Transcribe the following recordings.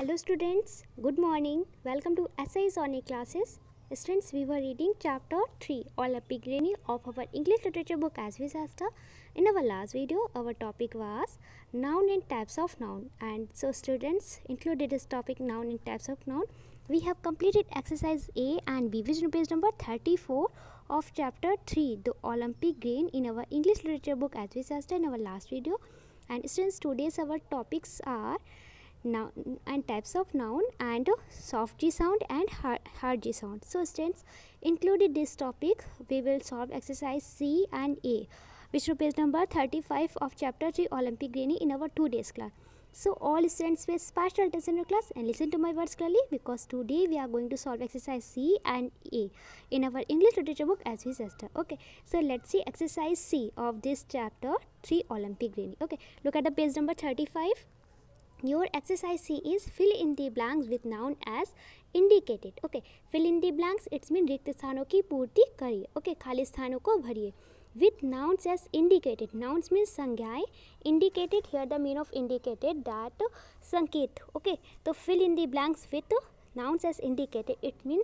Hello students, good morning. Welcome to SI Sonic classes. Students, we were reading chapter 3, all epigraphy of our English literature book as we said. In our last video, our topic was noun and types of noun. And so students included this topic noun and types of noun. We have completed exercise A and B, which is page number 34 of chapter 3, the Olympic grain in our English literature book as we said in our last video. And students, today's our topics are noun and types of noun and soft G sound and hard, G sound. So students, included this topic, we will solve exercise C and A, which is page number 35 of chapter 3 Olympic Greeny in our two days class. So all students pay special attention your class and listen to my words clearly because today we are going to solve exercise C and A in our English literature book as we sister. Okay, so let's see exercise C of this chapter 3 Olympic Greeny. Okay, look at the page number 35. your exercise c is fill in the blanks with noun as indicated okay fill in the blanks it's mean rikt sthanon ki पूर्ति kariye okay khali sthanon ko bhariye with nouns as indicated nouns means संज्ञाएं indicated here the mean of indicated that sanket okay तो fill in the blanks with nouns as indicated it mean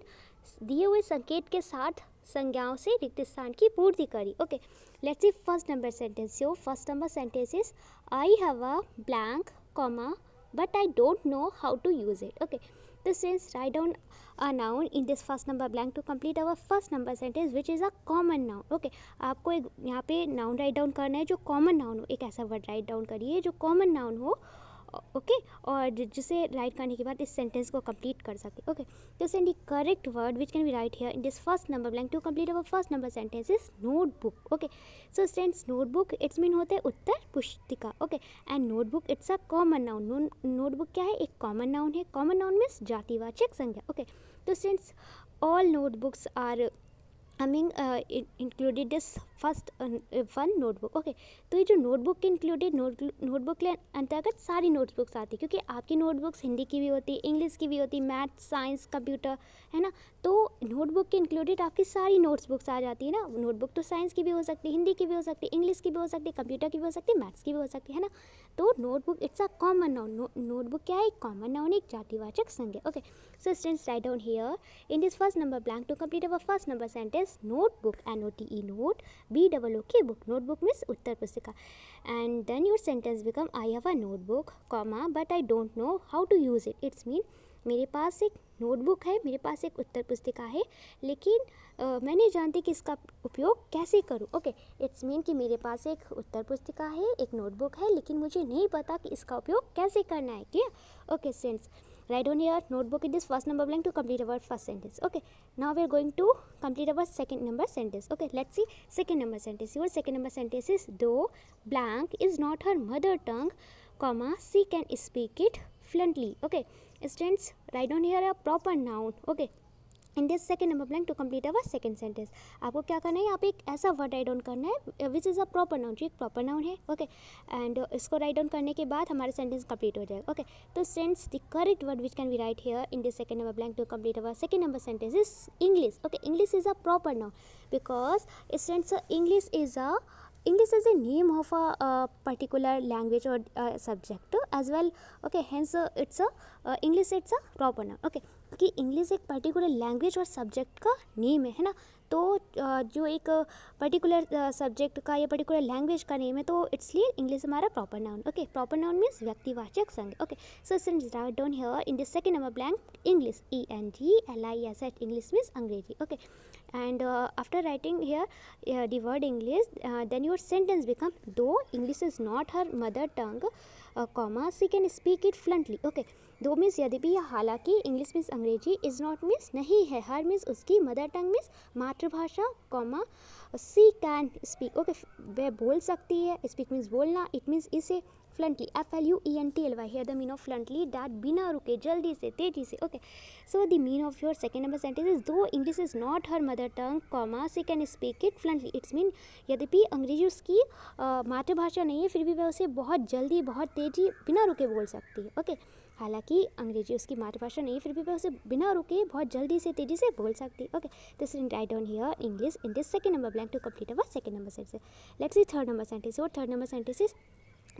diye hue sanket ke sath संज्ञाओं से रिक्त स्थान की पूर्ति करी okay let's see first number sentence your first number sentence is I have a blank comma but I don't know how to use it. Okay, this says write down a noun in this first number blank to complete our first number sentence which is a common noun. Okay, आपको एक यहाँ पे noun write down करना है जो common noun हो एक ऐसा word write down करिए जो common noun हो ओके और जिसे राइट करने के बाद इस सेंटेंस को कंप्लीट कर सके ओके तो students the correct word which can be write here in this first number blank to complete our first number sentence is notebook okay so students notebook it's mean होते हैं उत्तर पुस्तिका okay and notebook it's a common noun notebook क्या है एक common noun है common noun means जातिवाचक संज्ञा ओके तो students all notebooks are I mean included this first one notebook okay तो ये जो नोटबुक के इंक्लूडेड नोटबुक के अंतर्गत सारी नोटबुक्स आती है क्योंकि आपकी नोटबुक्स हिंदी की भी होती है इंग्लिश की भी होती है मैथ साइंस कंप्यूटर है ना तो नोटबुक के इंक्लूडेड आपकी सारी नोट्स बुक्स आ जाती है ना नोटबुक तो साइंस की भी हो सकती है हिंदी की भी हो सकती है इंग्लिश की भी हो सकती है कंप्यूटर की भी हो सकती है मैथ्स की भी हो सकती है ना तो notebook it's a common noun notebook क्या है एक कॉमन नाउन एक जातिवाचक संज्ञा okay so students write down here in this first number blank to complete our first number sentence as book N O T E note B double O K book notebook means उत्तर पुस्तिका and then your sentence become I have a notebook comma but I don't know how to use it it's mean मेरे पास एक notebook है मेरे पास एक उत्तर पुस्तिका है लेकिन uh, मैं नहीं जानती कि इसका उपयोग कैसे करूँ ओके इट्स मीन कि मेरे पास एक उत्तर पुस्तिका है एक नोटबुक है लेकिन मुझे नहीं पता कि इसका उपयोग कैसे करना है clear okay students write on your notebook in this first number blank to complete our first sentence okay now we are going to complete our second number sentence okay let's see second number sentence your second number sentence is though blank is not her mother tongue comma she can speak it fluently okay students write on here a proper noun okay in this second number blank to complete our second sentence आपको क्या करना है यहाँ पे एक ऐसा word right down करना है which is a proper noun जो एक प्रॉपर नाउन है ओके एंड uh, इसको राइट डाउन करने के बाद हमारा सेंटेंस कंप्लीट हो जाएगा ओके तो students the correct word which can be write here in this second number blank to complete our second number sentence is English okay English is a proper noun because students English is a English is a name of a particular language और subject as well okay hence it's a English it's a proper noun okay क्योंकि English एक particular language और subject का name है ना तो जो एक पर्टिकुलर सब्जेक्ट का या पर्टिकुलर लैंग्वेज का नेम है तो इट्स लिए इंग्लिश हमारा proper noun okay proper noun means व्यक्तिवाचक संघ okay so students write down here in the second number blank English E N G L I S H English means अंग्रेजी okay and after writing here the word English then your sentence become though English is not her mother tongue comma you can speak it fluently okay though means यद्यपि या हालांकि English means अंग्रेजी is not means नहीं है her means उसकी mother tongue means मातृभाषा comma she can speak okay वह बोल सकती है स्पीक मीन्स बोलना इट मीन्स इसे fluently F L U E N T L Y here the mean of fluently that बिना रुके जल्दी से तेजी से okay so the mean of your second number sentence is though English is not her mother tongue comma she can speak it fluently it's mean यद्यपि अंग्रेजी उसकी मातृभाषा नहीं है फिर भी वह उसे बहुत जल्दी बहुत तेजी बिना रुके बोल सकती है ओके okay? हालांकि अंग्रेजी उसकी मातृभाषा नहीं फिर भी मैं उसे बिना रुके बहुत जल्दी से तेजी से बोल सकती okay this end I don't here English in this second number blank to complete our second number sentence let's see third number sentence और third number sentence is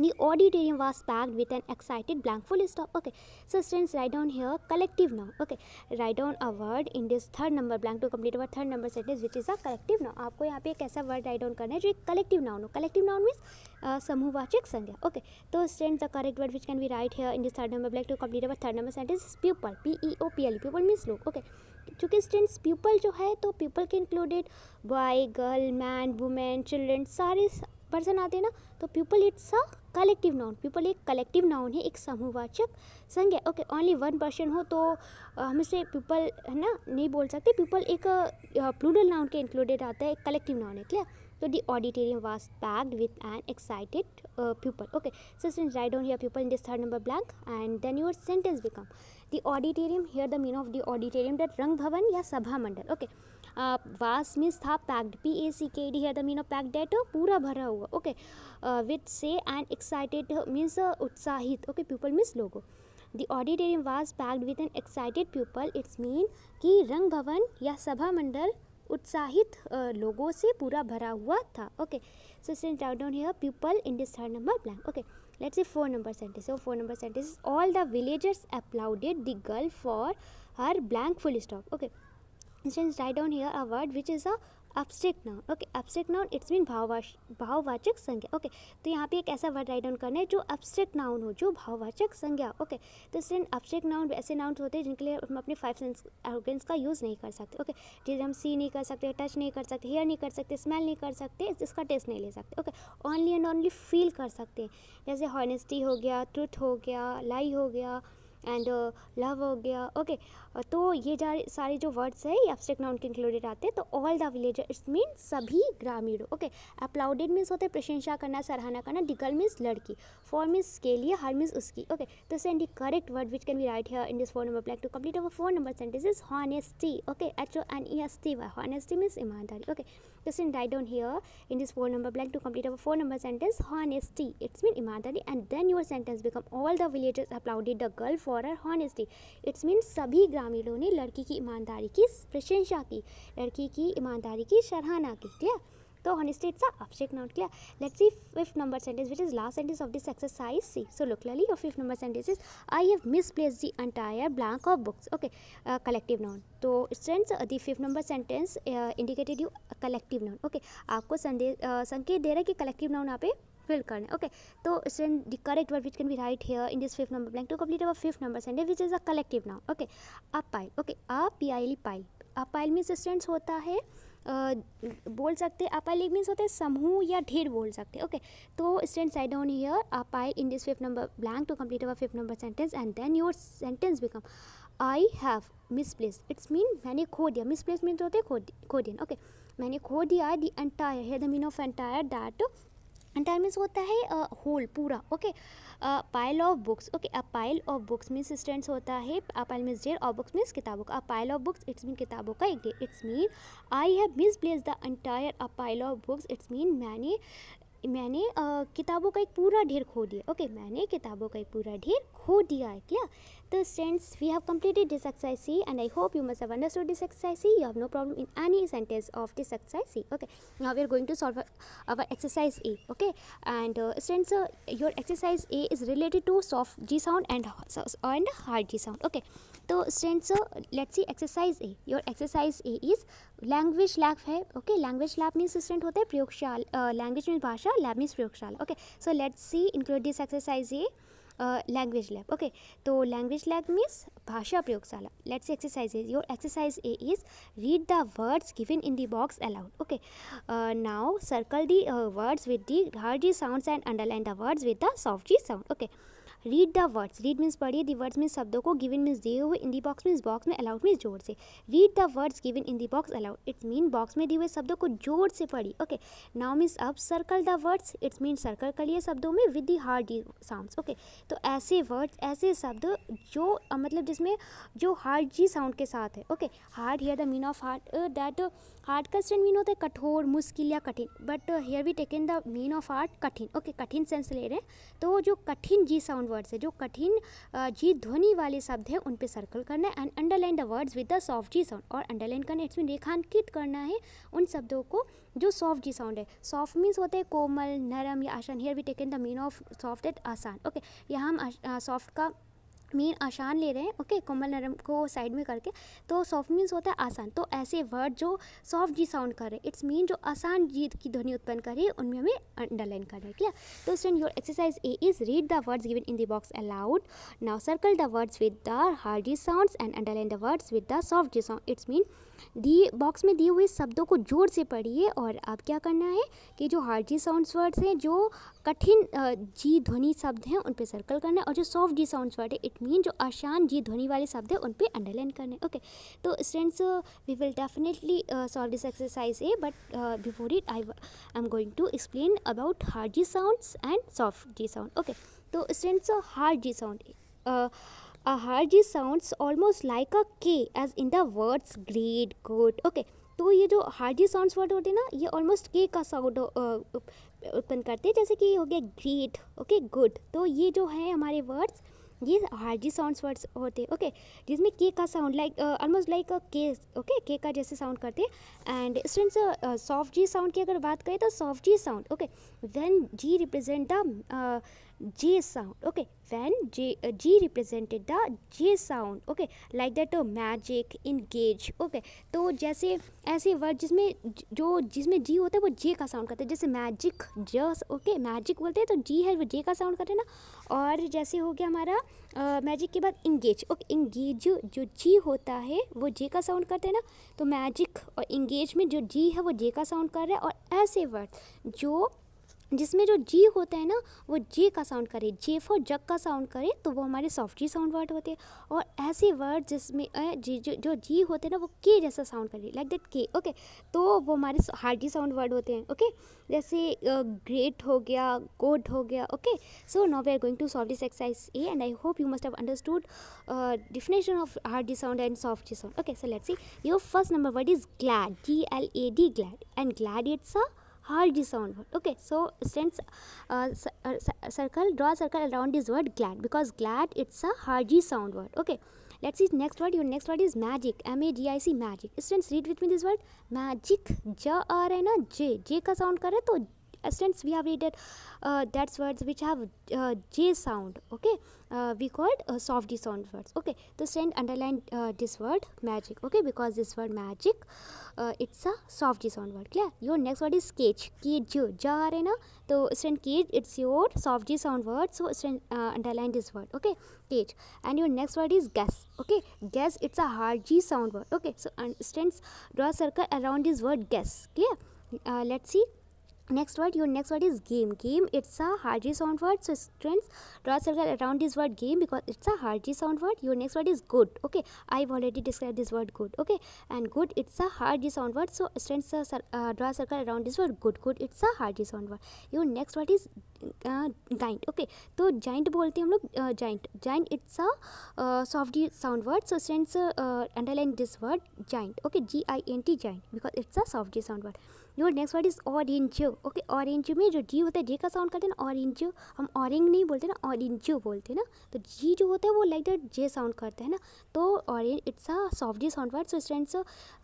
the auditorium was packed with an excited blank full stop okay so students write down here collective noun okay write down a word in this third number blank to complete our third number sentence which is a collective now आपको यहाँ पे एक ऐसा word right down करना है जो एक collective noun हो कलेक्टिव नाउन मीन्स समूहवाचक संज्ञा ओके तो so the correct word which can be write here in this third number blank to complete our third number sentence sentence pupil. P E O P L. E, pupil लोग. Okay चूँकि students people जो है तो people के included boy girl man women children सारे person आते हैं ना तो people it's a collective noun people एक कलेक्टिव नाउन है एक समूहवाचक संज्ञा ओके ओनली वन पर्सन हो तो हम इसे पीपल है ना नहीं बोल सकते पीपल एक प्लूरल नाउन के इंक्लूडेड आता है एक कलेक्टिव नाउन है clear So the auditorium was packed with an excited uh, pupil. Okay, so since write down here pupil in this third number blank and then your sentence become the auditorium. Here the meaning of the auditorium that Rang Bhavan ya Sabha Mandal. Okay, uh, was means tha packed. P A C K e D here the meaning of packed that pura bhara hua Okay, uh, with say and excited means uh, utsahit Okay, pupil means logo. The auditorium was packed with an excited pupil. It's mean कि रंग भवन या सभा मंडल उत्साहित लोगों से पूरा भरा हुआ था okay so students down here people in this third number blank okay let's see four number sentence so four number sentence all the villagers applauded the girl for her blank full stop okay students down here a word which is a abstract noun okay abstract noun it's mean भाववाचक भाववाचक संज्ञा okay तो यहाँ पे एक ऐसा word right down करना है जो अब्स्ट्रैक्ट नाउन हो जो भाववाचक संज्ञा ओके तो स्टूडेंट अब्स्ट्रैक्ट नाउन ऐसे नाउन होते हैं जिनके लिए हम अपने फाइव सेंस ऑर्गन्स का यूज़ नहीं कर सकते ओके जिसे हम सी नहीं कर सकते टच नहीं कर सकते हेयर नहीं कर सकते स्मेल नहीं कर सकते इसका टेस्ट नहीं ले सकते okay only and only feel कर सकते हैं जैसे हॉनेस्टी हो गया ट्रुथ हो गया लाई हो गया एंड लव uh, हो गया ओके तो ये सारे जो वर्ड्स है ये एब्स्ट्रैक्ट नाउन के इंक्लूडेड आते हैं तो ऑल द विलेजर्स मीन सभी ग्रामीण ओके अप्लाउडेड मीन्स होता है प्रशंसा करना सराहना करना डिगल मीन्स लड़की फॉर मीन्स के लिए हर मीन्स उसकी ओके तो students the correct word which can be write here in this four number blank to complete our four number sentence is honesty okay H O N E S T Y honesty means ईमानदारी okay तो students write down here in this four number blank to complete our four number sentence honesty it's mean ईमानदारी and then your sentence become all the villagers applauded the girl for her honesty it's mean सभी ग्राम शामिलों ने लड़की की ईमानदारी की प्रशंसा की लड़की की ईमानदारी की सराहना की क्लियर तो honesty it's a abstract noun clear let's see fifth number sentence which is last sentence of this exercise c so look clearly your fifth number sentence is i have misplaced the entire blank of books okay uh, collective noun तो students the fifth number sentence indicated you collective noun okay आपको संदेश संकेत दे रहा है कि collective noun यहाँ पे fill करने ओके तो students the correct word which can be write here in this fifth number blank to complete our fifth number sentence which is a collective noun okay a pile okay a P I L E pile a pile means सेंस होता है Uh, बोल सकते हैं अपाइल means होते हैं समूह या ढेर बोल सकते हैं ओके तो students write down here a pile in this fifth number blank to complete our fifth number sentence and then your sentence become I have misplace it's mean मैंने खो दिया मिसप्लेस मीन्स होते खो खो दिन ओके मैंने खो दिया दी एंटायर है the mean of entire that time means होता है होल पूरा okay pile of books okay a pile of books means स्टैंड होता है अ पाइल मीन्स डेयर ऑफ बुक्स मीन्स किताबों का a pile of books it's mean किताबों का एक ढेर it's mean I have misplace the entire a pile of books it's mean मैंने मैंने किताबों का एक पूरा ढेर खो दिया ओके मैंने किताबों का एक पूरा ढेर खो दिया है क्लियर तो students we have completed this exercise C and I hope you must have understood this exercise C you have no problem in any sentence of this exercise C okay now we are going to solve our exercise A okay and students your exercise A is related to soft G sound and and hard G sound okay तो students let's see exercise A your exercise A is language lab है okay language lab means student होते हैं प्रयोगशाला language means भाषा lab means प्रयोगशाला okay so let's see include this exercise A language lab okay तो language lab means भाषा प्रयोगशाला let's exercise is your exercise A is read the words given in the box aloud okay now circle the words with the hard G sounds and underline the words with the soft G sound okay read the words read means पढ़िए the words mean शब्दों को given means दिए हुए in the box means box में aloud means जोर से read the words given in the box aloud it's mean box में दिए हुए शब्दों को जोर से पढ़िए ओके नाउ मीन्स अब circle the words it's mean circle करिए शब्दों में with the hard sounds okay तो ऐसे वर्ड्स ऐसे शब्द जो मतलब जिसमें जो हार्ड जी साउंड के साथ है okay hard here the mean of hard that art का मीन होता है कठोर मुश्किल या कठिन but here we taken the mean of art कठिन ओके कठिन सेंस ले रहे हैं तो जो कठिन जी साउंड वर्ड्स है जो कठिन जी ध्वनि वाले शब्द हैं उन पे सर्कल करना है and underline the words with the soft G sound और अंडरलाइन करना है इसमें रेखांकित करना है उन शब्दों को जो सॉफ्ट जी साउंड है सॉफ्ट मीन्स होते हैं कोमल नरम या आसान here we taken the mean of soft at आसान ओके यहाँ हम सॉफ्ट का मीन आसान ले रहे हैं ओके कोमल नरम को साइड में करके तो सॉफ्ट मीन्स होता है आसान तो ऐसे वर्ड जो सॉफ्ट जी साउंड कर रहे हैं इट्स मीन जो आसान जीत की ध्वनि उत्पन्न कर रही है उनमें हमें अंडरलाइन करना है क्लियर तो stand your exercise A is read the words given in the box aloud now circle the words with the hard G sound and underline the words with the soft G sound it's mean the box में दिए हुए शब्दों को जोर से पढ़िए और अब क्या करना है कि जो हार्ड जी साउंड वर्ड्स हैं जो कठिन जी ध्वनि शब्द हैं उन पे सर्कल करना है और जो सॉफ्ट जी साउंड वर्ड है इट मीन जो आसान जी ध्वनि वाले शब्द हैं उन पे अंडरलाइन करने ओके तो students we will definitely solve this exercise A but before it I I am going to explain about hard G sounds and soft G sound okay तो students hard G sound a hard G sounds almost like a K as in the words great good okay तो ये जो hard G sounds word होते हैं ना ये almost के का साउंड उत्पन्न करते हैं जैसे कि हो गया ग्रेट ओके गुड तो ये जो है हमारे वर्ड्स ये हार्जी साउंड्स वर्ड्स होते हैं ओके जिसमें के का sound like almost like K okay K का जैसे साउंड करते हैं and students soft G sound की अगर बात करें तो soft G sound okay then G represent the J sound. Okay, when J, uh, G represented the J sound. Okay, like that uh, magic, engage. Okay, तो जैसे ऐसे word जिसमें जो जिसमें G होता है वो J का साउंड करते हैं जैसे मैजिक जस ओके मैजिक बोलते हैं तो G है वो J का साउंड करते हैं ना और जैसे हो गया हमारा मैजिक के बाद इंगेज ओके इंगेज जो जी होता है वो जे का साउंड करते हैं ना तो मैजिक और इंगेज में जो जी है वो जे का साउंड कर रहा है और ऐसे वर्ड जो जिसमें जो जी होता है ना वो जे का साउंड करे जे फॉर जग का साउंड करे तो वो हमारे सॉफ्ट जी साउंड वर्ड होते हैं और ऐसे वर्ड जिसमें जो, जो जी होते हैं ना वो के जैसा साउंड करे लाइक दैट के ओके तो वो हमारे हार्ड जी साउंड वर्ड होते हैं ओके जैसे ग्रेट हो गया गोड हो गया okay so now we are going to solve this exercise A and I hope you must have understood definition of hard G sound and soft G sound okay so let's see your first number word is glad G L A D glad and glad it's a hard the sound word okay so students uh, circle draw circle around this word glad because glad it's a hard the sound word okay let's see next word your next word is magic m a g i c magic students read with me this word magic j r n a j j का sound करे तो students we have needed uh, that's words which have uh, j sound okay uh, we called uh, soft j sound words okay the student underline this word magic okay because this word magic it's a soft j sound word clear your next word is cage cage ja are na so student cage it's your soft j sound word so student underline this word okay cage and your next word is guess okay guess it's a hard g sound word okay so and students draw a circle around this word guess clear uh, let's see next word your next word is game game it's a hard g sound word so students draw a circle around this word game because it's a hard g sound word your next word is good okay i've already described this word good okay and good it's a hard g sound word so students uh, uh, draw a circle around this word good good it's a hard g sound word your next word is uh, giant. Okay, so giant. बोलते हैं हम uh, giant. Giant, it's a uh, soft soft sound word so students underline this word giant okay G giant N T giant because it's a soft your next word is orange okay orange में जो जी होता है जे का sound करते हैं ना orange हम orange नहीं बोलते ना ऑरेंज बोलते हैं ना तो जी जो होता है वो लाइक दैट जे साउंड करता है ना तो orange it's a soft G sound word so stand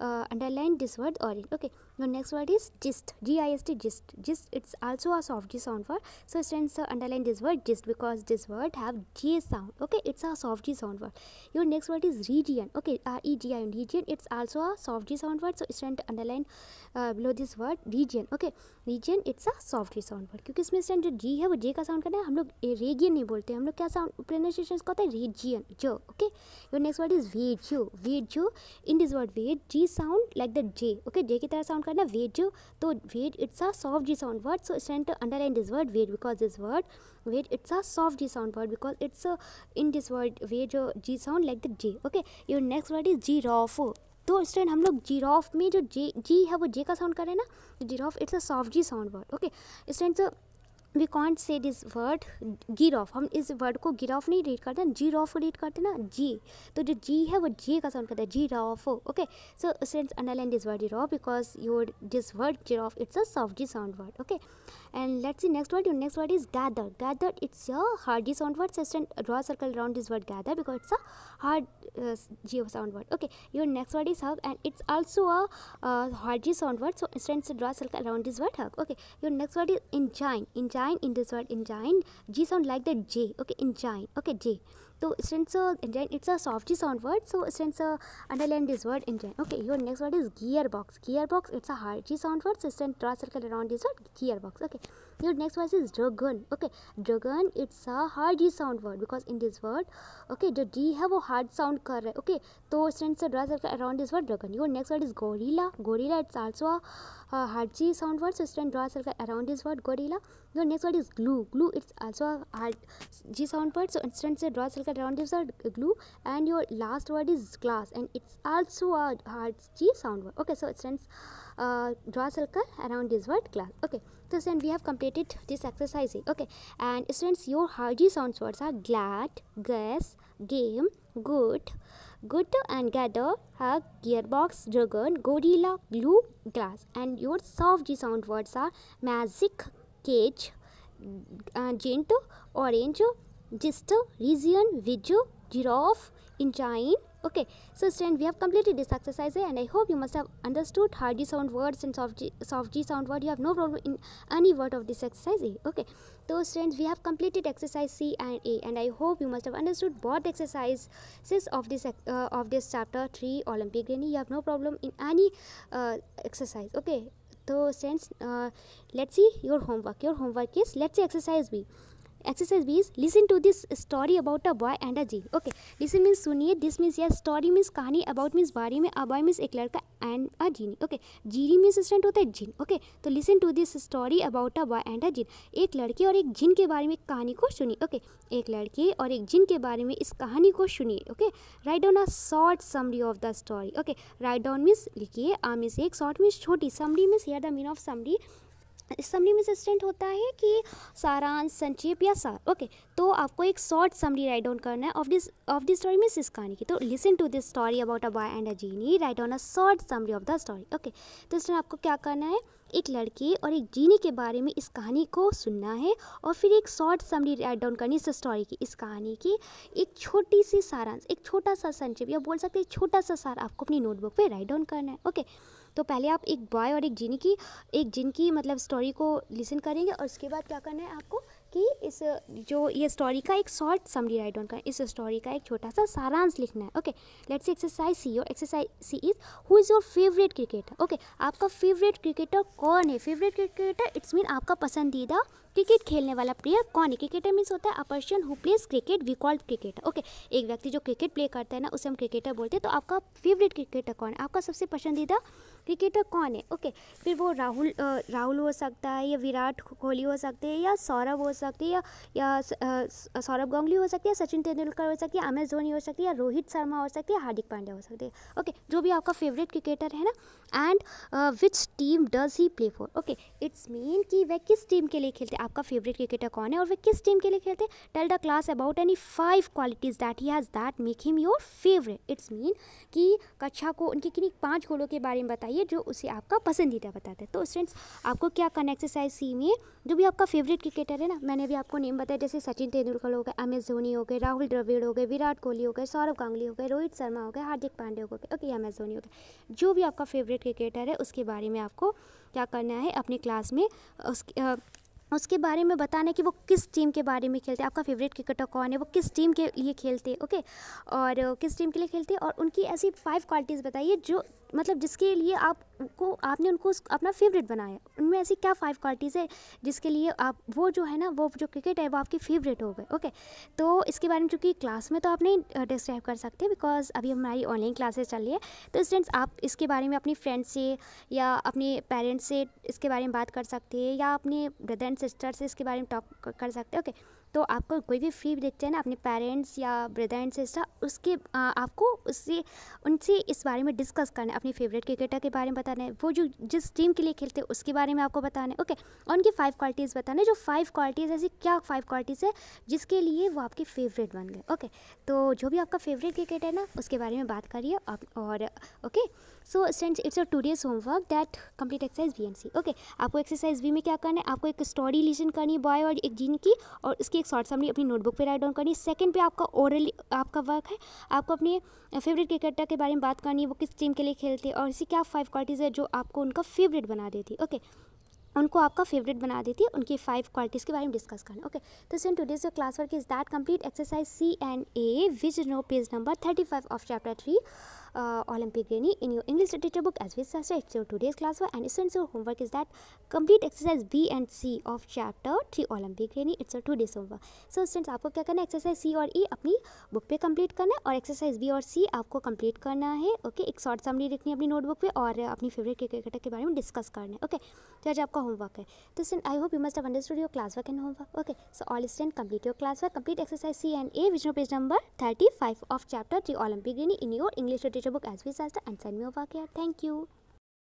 underline this word orange okay the next word is gist, G-I-S-T, gist. Gist, it's also a soft G sound word. So students uh, underline this word gist because this word have G sound. Okay, it's a soft G sound word. Your next word is region. Okay, R-E-G-I-N, region. It's also a soft G sound word. So students underline uh, below this word region. Okay, region, it's a soft G sound word. kyunki isme stand jo g hai wo J ka sound karna hai hum log region nahi bolte hum log kya sound pronunciation ko होता है region जो okay your next word is wage you wage you in this word wage G sound like the J okay J की करना wage तो wait it's a soft G sound word so stand to underline this word wait because this word wage it's a soft G sound word because it's a in this word जो G sound like the J okay your next word is ji rough तो student हम लोग जीरोफ में जो जे जी है वो जे का sound कर रहे हैं ना तो giraffe it's a soft G sound word okay students we can't say this word giraffe हम इस वर्ड को गिर ऑफ नहीं रीड करते जी रॉफ रीड करते ना जी तो जो जी है वो जी का साउंड करता है giraffe okay so sense underline this word is रॉफ because your this word giraffe it's a soft G sound word okay and let's see next word your next word is gather gather it's a hard g sound word draw a circle round is word gather because it's a hard uh, g sound word okay your next word is hug and it's also a uh, hard g sound word so instead a circle around this word hug okay your next word is engine engine in this word engine g sound like the j okay engine okay j so students, engine it's a softy sound word. So students, uh, underline this word engine. Okay, your next word is gearbox. Gearbox it's a hard G sound word. So students, draw circle around is word gearbox. Okay. Your next word is dragon. Okay, dragon. It's a hard G sound word because in this word, okay, the d have a hard sound कर रहा Okay, तो students draw circle around this word dragon. Your next word is gorilla. Gorilla. It's also a uh, hard G sound word. So students draw circle around this word gorilla. Your next word is glue. Glue. It's also a hard G sound word. So students draw circle around this word glue. And your last word is glass. And it's also a hard G sound word. Okay, so students uh, draw circle around this word glass. Okay. and we have completed this exercise okay and students your hardy sound words are glad guess game good good and gather hug gearbox dragon gorilla blue glass and your soft g sound words are magic cage uh, gentle, orange gist region video giraffe engine Okay, so student, we have completed this exercise and I hope you must have understood hard G sound words and soft G, soft G sound word. You have no problem in any word of this exercise eh? Okay, so students, we have completed exercise C and A and I hope you must have understood both exercises of this uh, of this chapter 3 Olympic Granny. You have no problem in any uh, exercise. Okay, so students, uh, let's see your homework. Your homework is let's see exercise B. Exercise means listen to this story about a boy and a genie okay listen means सुनिए this means yes story means कहानी about means बारे में a boy means एक लड़का and a genie okay genie means student होता है जिन okay तो listen to this story about a boy and a जिन एक लड़के और एक जिन के बारे में कहानी को सुनिए ओके एक लड़की और एक जिन के बारे में इस कहानी को सुनिए okay write down a short summary of the story okay write down means लिखिए आ मीन्स एक शॉर्ट मीन्स छोटी summary means here the mean of summary summary में असिस्टेंट होता है कि सारांश संक्षेप या सार ओके तो आपको एक शॉर्ट समरी राइट डाउन करना है of this of this story miss इस कहानी की तो listen to this story about a boy and a genie write down a short summary of the story okay तो इसमें आपको क्या करना है एक लड़की और एक जीनी के बारे में इस कहानी को सुनना है और फिर एक शॉर्ट समरी राइट डाउन करनी है इस स्टोरी की इस कहानी की एक छोटी सी सारांश एक छोटा सा संक्षेप या बोल सकते छोटा सा सार आपको अपनी नोटबुक पर राइट डाउन करना है ओके okay. तो पहले आप एक बॉय और एक जिन की एक जिन की मतलब स्टोरी को लिसन करेंगे और उसके बाद क्या करना है आपको कि इस जो ये स्टोरी का एक शॉर्ट समरी राइट डाउन करना इस स्टोरी का एक छोटा सा सारांश लिखना है ओके लेट्स एक्सरसाइज सी और exercise C is who is your favourite cricketer okay आपका फेवरेट क्रिकेटर कौन है फेवरेट क्रिकेटर इट्स मीन आपका पसंदीदा क्रिकेट खेलने वाला प्लेयर कौन है क्रिकेटर मीन्स होता है a person who plays cricket we called cricketer okay एक व्यक्ति जो क्रिकेट प्ले करता है ना उसे हम क्रिकेटर बोलते हैं तो आपका फेवरेट क्रिकेटर कौन है आपका सबसे पसंदीदा क्रिकेटर कौन है ओके फिर वो राहुल राहुल हो सकता है या विराट कोहली हो सकते हैं या सौरभ हो सकते हैं या, या सौरभ गांगुली हो सकती है सचिन तेंदुलकर हो सकती है एम एस धोनी हो सकती है रोहित शर्मा हो सकती है हार्दिक पांड्या हो सकते हैं ओके जो भी आपका फेवरेट क्रिकेटर है ना and which team does he play for okay it's mean कि वह किस टीम के लिए खेलते हैं आपका फेवरेट क्रिकेटर कौन है और वे किस टीम के लिए खेलते हैं tell the class about any five qualities that he has that make him your favourite it's mean कि कक्षा को उनकी किन पाँच गोलों के बारे में बताइए चाहिए जो उसे आपका पसंदीदा बताते हैं तो स्टूडेंट्स आपको क्या करना एक्सरसाइज सी में जो भी आपका फेवरेट क्रिकेटर है ना मैंने अभी आपको नेम बताया जैसे सचिन तेंदुलकर हो गए एम एस धोनी हो गए राहुल द्रविड़ हो गए विराट कोहली हो गए सौरभ गांगली हो गए रोहित शर्मा हो गए हार्दिक पांडे हो गए ओके एम एस धोनी हो गए जो भी आपका फेवरेट क्रिकेटर है उसके बारे में आपको क्या करना है अपनी क्लास में उसके उसके बारे में बताना कि वो किस टीम के बारे में खेलते हैं आपका फेवरेट क्रिकेटर कौन है वो किस टीम के लिए खेलते हैं ओके और किस टीम के लिए खेलते हैं और उनकी ऐसी फाइव क्वालिटीज़ बताइए जो मतलब जिसके लिए आपको आपने उनको अपना फेवरेट बनाया उनमें ऐसी क्या फाइव क्वालिटीज़ है जिसके लिए आप वो जो है ना वो जो क्रिकेट है वो आपकी फेवरेट हो गए ओके तो इसके बारे में चूँकि क्लास में तो आप नहीं डिस्क्राइब कर सकते बिकॉज अभी हमारी ऑनलाइन क्लासेस चल रही है तो स्टूडेंट्स आप इसके बारे में अपनी फ्रेंड से या अपने पेरेंट्स से इसके बारे में बात कर सकते हैं या अपने ब्रदर सिस्टर से इसके बारे में टॉक कर सकते हैं ओके तो आपको कोई भी फ्री देखते हैं ना अपने पेरेंट्स या ब्रदर एंड सिस्टर उसके आ, आपको उससे उनसे इस बारे में डिस्कस करना है अपने फेवरेट क्रिकेटर के बारे में बताना है वो जो जिस टीम के लिए खेलते हैं उसके बारे में आपको बताना है ओके और उनकी फाइव क्वालिटीज़ बताना है जो फाइव क्वालिटीज़ ऐसी क्या फाइव क्वालिटीज़ है जिसके लिए वो आपके फेवरेट बन गए ओके तो जो भी आपका फेवरेट क्रिकेट है ना उसके बारे में बात करिए और okay so students it's a two days homework that complete exercise B and C okay आपको एक्सरसाइज बी में क्या करना है आपको एक स्टोरी लिसन करनी है बॉय और एक जीन की और उसके एक शॉर्ट समरी अपनी नोटबुक पे राइट डाउन करनी है सेकंड पे आपका ओरल आपका वर्क है आपको अपने फेवरेट क्रिकेटर के बारे में बात करनी है वो किस टीम के लिए खेलते हैं और इसी क्या फाइव क्वालिटीज़ है जो आपको उनका फेवरेट बना देती है ओके उनको आपका फेवरेट बना देती है उनकी फाइव क्वालिटीज़ के बारे में डिस्कस करना ओके तो sent today's your class work is that complete exercise C and A विज no page number thirty five of chapter three uh, Olympic Granny in your English literature book as we suspect. So today's class and essential homework is that complete exercise B and C of chapter 3 Olympic Granny. It's a two days homework. So students आपको क्या करना है exercise C और E e अपनी book पे कंप्लीट करना है और एक्सरसाइज बी और सी आपको कंप्लीट करना है ओके एक शॉर्ट समरी लिखनी है अपनी नोटबुक पे और अपनी फेवरेट क्रिकेटर के बारे में डिस्कस करना है ओके तो आज आपका होमवर्क है तो sent I hope you must understood your class work and homework okay so all stand complete your class work complete exercise C and A विजनो page number thirty five of chapter three Olympic in your English tutor book as we discussed and send me over here. Thank you.